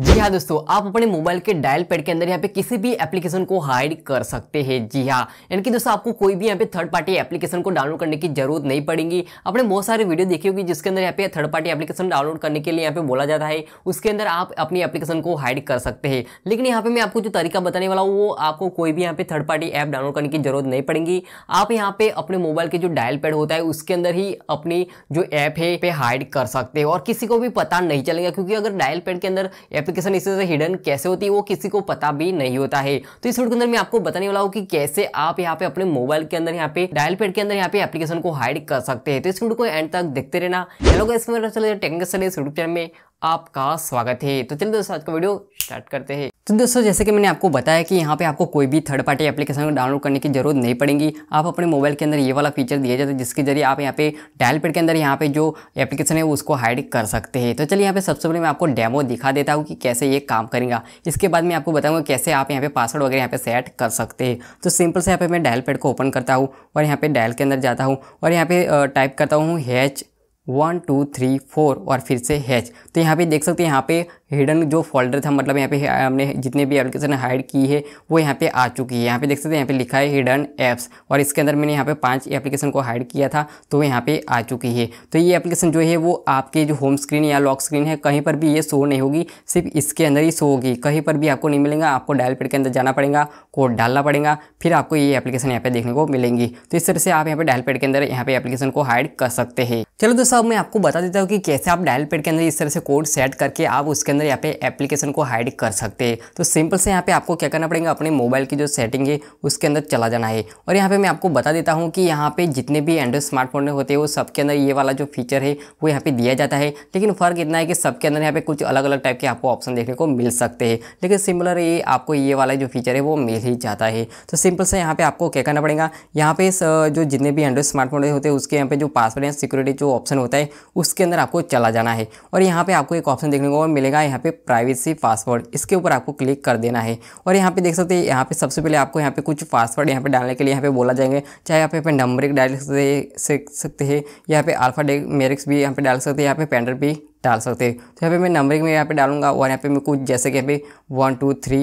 जी हाँ दोस्तों आप अपने मोबाइल के डायल पैड के अंदर यहाँ पे किसी भी एप्लीकेशन को हाइड कर सकते हैं जी हाँ यानी कि दोस्तों आपको कोई भी यहाँ पे थर्ड पार्टी एप्लीकेशन को डाउनलोड करने की जरूरत नहीं पड़ेगी आपने बहुत सारे वीडियो देखे होगी जिसके अंदर यहाँ पे थर्ड पार्टी एप्लीकेशन डाउनलोड करने के लिए यहाँ पे बोला जाता है उसके अंदर आप अपनी एप्लीकेशन को हाइड कर सकते हैं लेकिन यहाँ पे मैं आपको जो तरीका बताने वाला हूँ वो आपको कोई भी यहाँ पे थर्ड पार्टी ऐप डाउनलोड करने की जरूरत नहीं पड़ेगी आप यहाँ पे अपने मोबाइल के जो डायल पैड होता है उसके अंदर ही अपनी जो ऐप है पे हाइड कर सकते हैं और किसी को भी पता नहीं चलेगा क्योंकि अगर डायल पैड के अंदर एप्लीकेशन इसी से हिडन कैसे होती है वो किसी को पता भी नहीं होता है तो इस वीडियो के अंदर मैं आपको बताने वाला हूँ कि कैसे आप यहाँ पे अपने मोबाइल के अंदर यहाँ पे डायल पेड के अंदर यहाँ पे एप्लीकेशन को हाइड कर सकते हैं तो इस वीडियो को एंड तक देखते रहना हेलो टेक्निकल इस में आपका स्वागत है तो चलिए दोस्तों आज का वीडियो स्टार्ट करते हैं तो दोस्तों जैसे कि मैंने आपको बताया कि यहाँ पे आपको कोई भी थर्ड पार्टी एप्लीकेशन डाउनलोड करने की जरूरत नहीं पड़ेगी आप अपने मोबाइल के अंदर ये वाला फीचर दिया जाता है जिसके जरिए आप यहाँ पे डायल पेड के अंदर यहाँ पे जो एप्लीकेशन है उसको हाइड कर सकते हैं तो चलिए यहाँ पे सबसे पहले मैं आपको डेमो दिखा देता हूँ कि कैसे ये काम करेगा इसके बाद मैं आपको बताऊँगा कैसे आप यहाँ पे पासवर्ड वगैरह यहाँ पे सेट कर सकते हैं तो सिंपल से यहाँ पे मैं डायल पेड को ओपन करता हूँ और यहाँ पे डायल के अंदर जाता हूँ और यहाँ पे टाइप करता हूँ hash one two three four और फिर से हैच तो यहाँ पे देख सकते हैं यहाँ पे हिडन जो फोल्डर था मतलब यहाँ पे हमने जितने भी एप्लीकेशन हाइड की है वो यहाँ पे आ चुकी है यहाँ पे देख सकते हैं यहाँ पे लिखा है हिडन ऐप्स और इसके अंदर मैंने यहाँ पे पांच एप्लीकेशन को हाइड किया था तो यहाँ पे आ चुकी है तो ये एप्लीकेशन जो है वो आपके जो होम स्क्रीन या लॉक स्क्रीन है कहीं पर भी ये शो नहीं होगी सिर्फ इसके अंदर ही शो होगी कहीं पर भी आपको नहीं मिलेगा आपको डायल पेड के अंदर जाना पड़ेगा कोड डालना पड़ेगा फिर आपको ये एप्लीकेशन यहाँ पे देखने को मिलेंगी तो इस तरह से आप यहाँ पे डायल पेड के अंदर यहाँ पे एप्लीकेशन को हाइड कर सकते हैं चलो दोस्तों सा मैं आपको बता देता हूँ कि कैसे आप डायल पेड के अंदर इस तरह से कोड सेट करके आप उसके अंदर यहाँ पे एप्लीकेशन को हाइड कर सकते हैं तो सिंपल से यहाँ पे आपको क्या करना पड़ेगा अपने मोबाइल की जो सेटिंग है उसके अंदर चला जाना है और यहाँ पे मैं आपको बता देता हूँ कि यहाँ पे जितने भी एंड्रॉइड स्मार्टफोन होते हैं वो सबके अंदर ये वाला जो फीचर है वो यहाँ पे दिया जाता है लेकिन फ़र्क इतना है कि सबके अंदर यहाँ पे कुछ अलग अलग टाइप के आपको ऑप्शन देखने को मिल सकते हैं लेकिन सिमिलर ये आपको ये वाला जो फीचर है वो मिल ही जाता है तो सिंपल से यहाँ पे आपको क्या करना पड़ेगा यहाँ पे जो जितने भी एंड्रॉइड स्मार्टफोन होते हैं उसके यहाँ पे जो पासवर्ड या सिक्योरिटी जो ऑप्शन होता है उसके अंदर आपको चला जाना है और यहाँ पे आपको एक ऑप्शन देखने को मिलेगा यहाँ पे प्राइवेसी पासवर्ड इसके ऊपर आपको क्लिक कर देना है और यहाँ पे देख सकते हैं यहाँ पे सबसे पहले आपको यहाँ पे कुछ पासवर्ड यहाँ पे डालने के लिए यहाँ पे बोला जाएंगे चाहे आप यहाँ पे नंबर डाल सकते हैं यहाँ पे अल्फा मेरिक्स भी यहाँ पे डाल सकते हैं यहाँ पे पेंडर भी डाल सकते हैं तो यहाँ पे मैं नंबरिंग में यहाँ पे डालूंगा और यहाँ पे मैं कुछ जैसे कि यहाँ पे वन टू थ्री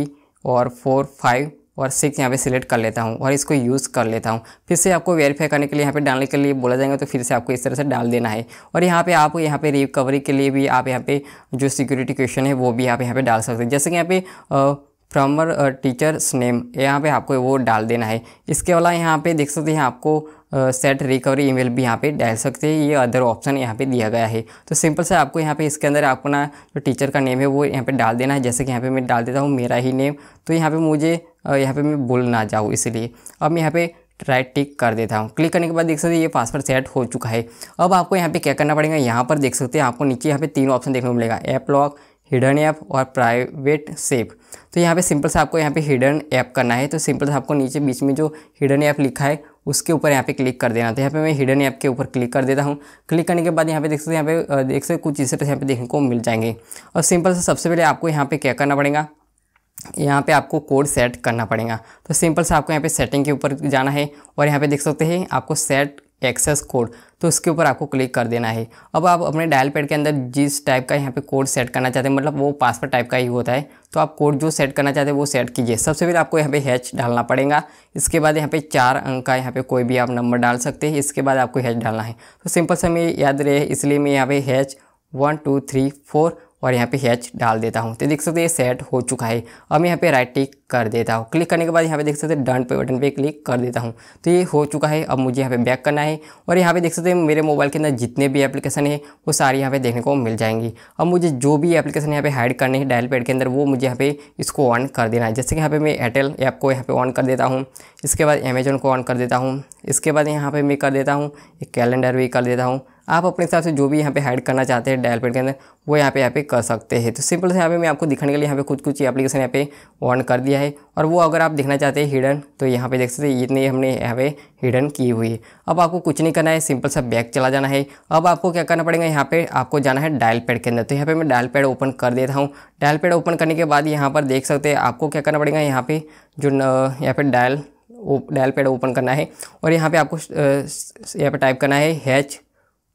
और फोर फाइव और सिक्स यहाँ पे सिलेक्ट कर लेता हूँ और इसको यूज़ कर लेता हूँ फिर से आपको वेरीफाई करने के लिए यहाँ पे डालने के लिए बोला जाएगा तो फिर से आपको इस तरह से डाल देना है और यहाँ पे आप यहाँ पे रिकवरी के लिए भी आप यहाँ पे जो सिक्योरिटी क्वेश्चन है वो भी आप यहाँ पे डाल सकते हैं जैसे कि यहाँ पे फ्रॉमर टीचर्स नेम यहाँ पर आपको वो डाल देना है इसके अलावा यहाँ पे देख सकते हैं आपको सेट रिकवरी ईमेल भी यहाँ पे डाल सकते हैं ये अदर ऑप्शन यहाँ पे दिया गया है तो सिंपल सा आपको यहाँ पे इसके अंदर अपना जो टीचर का नेम है वो यहाँ पे डाल देना है जैसे कि यहाँ पे मैं डाल देता हूँ मेरा ही नेम तो यहाँ पे मुझे यहाँ पे मैं भूल ना जाऊँ इसलिए अब मैं यहाँ पे राइट टिक कर देता हूँ क्लिक करने के बाद देख सकते हैं ये पासवर्ड सेट हो चुका है अब आपको यहाँ पे क्या करना पड़ेगा यहाँ पर देख सकते हैं आपको नीचे यहाँ पे तीन ऑप्शन देखने को मिलेगा ऐप लॉक हिडन ऐप और प्राइवेट सेव तो यहाँ पे सिंपल से आपको यहाँ पे हिडन ऐप करना है तो सिंपल से आपको नीचे बीच में जो हिडन ऐप लिखा है उसके ऊपर यहाँ पे क्लिक कर देना तो यहाँ पे मैं हिडन ऐप के ऊपर क्लिक कर देता हूँ क्लिक करने के बाद यहाँ पे देख सकते हैं यहाँ पे देख सकते कुछ इस तरह यहाँ पे देखने को मिल जाएंगे और सिंपल से सबसे पहले आपको यहाँ पे क्या करना पड़ेगा यहाँ पे आपको कोड सेट करना पड़ेगा तो सिंपल से आपको यहाँ पे सेटिंग के ऊपर जाना है और यहाँ पे देख सकते हैं आपको सेट एक्सेस कोड तो इसके ऊपर आपको क्लिक कर देना है अब आप अपने डायल पैड के अंदर जिस टाइप का यहाँ पे कोड सेट करना चाहते हैं मतलब वो पासवर्ड टाइप का ही होता है तो आप कोड जो सेट करना चाहते हैं वो सेट कीजिए सबसे पहले आपको यहाँ पे हैच डालना पड़ेगा इसके बाद यहाँ पे चार अंक का यहाँ पे कोई भी आप नंबर डाल सकते हैं इसके बाद आपको हैच डालना है तो सिंपल से में याद रहे इसलिए मैं यहाँ पे hash one two three four और यहाँ पे हैच डाल देता हूँ तो देख सकते हैं ये सेट हो चुका है अब यहाँ पे राइट टिक कर देता हूँ क्लिक करने के बाद यहाँ पे देख सकते हैं डन पे बटन पे क्लिक कर देता हूँ तो ये हो चुका है अब मुझे यहाँ पे बैक करना है और यहाँ पे देख सकते हैं मेरे मोबाइल के अंदर जितने भी एप्लीकेशन है वो सारी यहाँ पे देखने को मिल जाएंगी अब मुझे जो भी एप्लीकेशन यहाँ पे हाइड करने है डायल पैड के अंदर वो मुझे यहाँ पे इसको ऑन कर देना है जैसे कि यहाँ पे मैं एयरटेल ऐप को यहाँ पे ऑन कर देता हूँ इसके बाद अमेजोन को ऑन कर देता हूँ इसके बाद यहाँ पे मैं कर देता हूँ एक कैलेंडर भी कर देता हूँ आप अपने हिसाब से जो भी यहाँ पे हाइड करना चाहते हैं डायल पैड के अंदर वो यहाँ पे यहाँ पे कर सकते हैं तो सिंपल से यहाँ पे मैं आपको दिखाने के लिए यहाँ पे कुछ कुछ एप्लीकेशन यहाँ पे ऑन कर दिया है और वो अगर आप देखना चाहते हैं हिडन तो यहाँ पे देख सकते हैं इतने हमने यहाँ पे हिडन की हुई है अब आपको कुछ नहीं करना है सिंपल सा बैक चला जाना है अब आपको क्या करना पड़ेगा यहाँ पर आपको जाना है डायल पैड के अंदर तो यहाँ पर मैं डायल पैड ओपन कर देता हूँ डायल पैड ओपन करने के बाद यहाँ पर देख सकते हैं आपको क्या करना पड़ेगा यहाँ पे जो यहाँ पर डायल डायल पैड ओपन करना है और यहाँ पर आपको यहाँ पर टाइप करना है हैच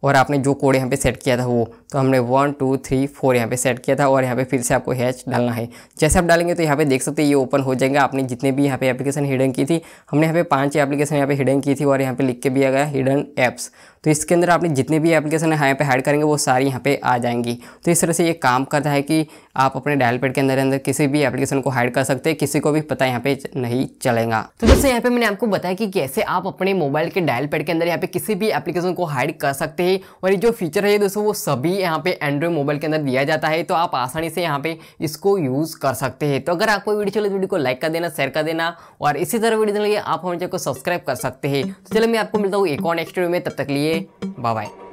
और आपने जो कोड यहाँ पे सेट किया था वो तो हमने वन टू थ्री फोर यहाँ पे सेट किया था और यहाँ पे फिर से आपको हैच डालना है जैसे आप डालेंगे तो यहाँ पे देख सकते हैं ये ओपन हो जाएगा आपने जितने भी यहाँ पे एप्लीकेशन हिडन की थी हमने यहाँ पे पांच एप्लीकेशन यहाँ पे हिडन की थी और यहाँ पे लिख के भी आ गया हिडन ऐप्स तो इसके अंदर आपने जितने भी एप्लीकेशन है यहाँ पे हाइड करेंगे वो सारी यहाँ पे आ जाएंगी तो इस तरह से ये काम करता है कि आप अपने डायल पेड के अंदर अंदर किसी भी एप्लीकेशन को हाइड कर सकते हैं किसी को भी पता यहाँ पे नहीं चलेगा तो जैसे यहाँ पे मैंने आपको बताया कि कैसे आप अपने मोबाइल के डायल पैड के अंदर यहाँ पे किसी भी एप्लीकेशन को हाइड कर सकते हैं पे और ये जो फीचर है दोस्तों वो सभी यहाँ पे एंड्रॉइड मोबाइल के अंदर दिया जाता है तो आप आसानी से यहाँ पे इसको यूज़ कर सकते हैं तो अगर आपको वीडियो चले तो वीडियो को लाइक कर देना शेयर कर देना और इसी तरह वीडियो चलिए आप हमारे चैनल को सब्सक्राइब कर सकते हैं तो चलो मैं आपको मिलता हूँ एक और नेक्स्ट वीडियो में तब तक लिए बाय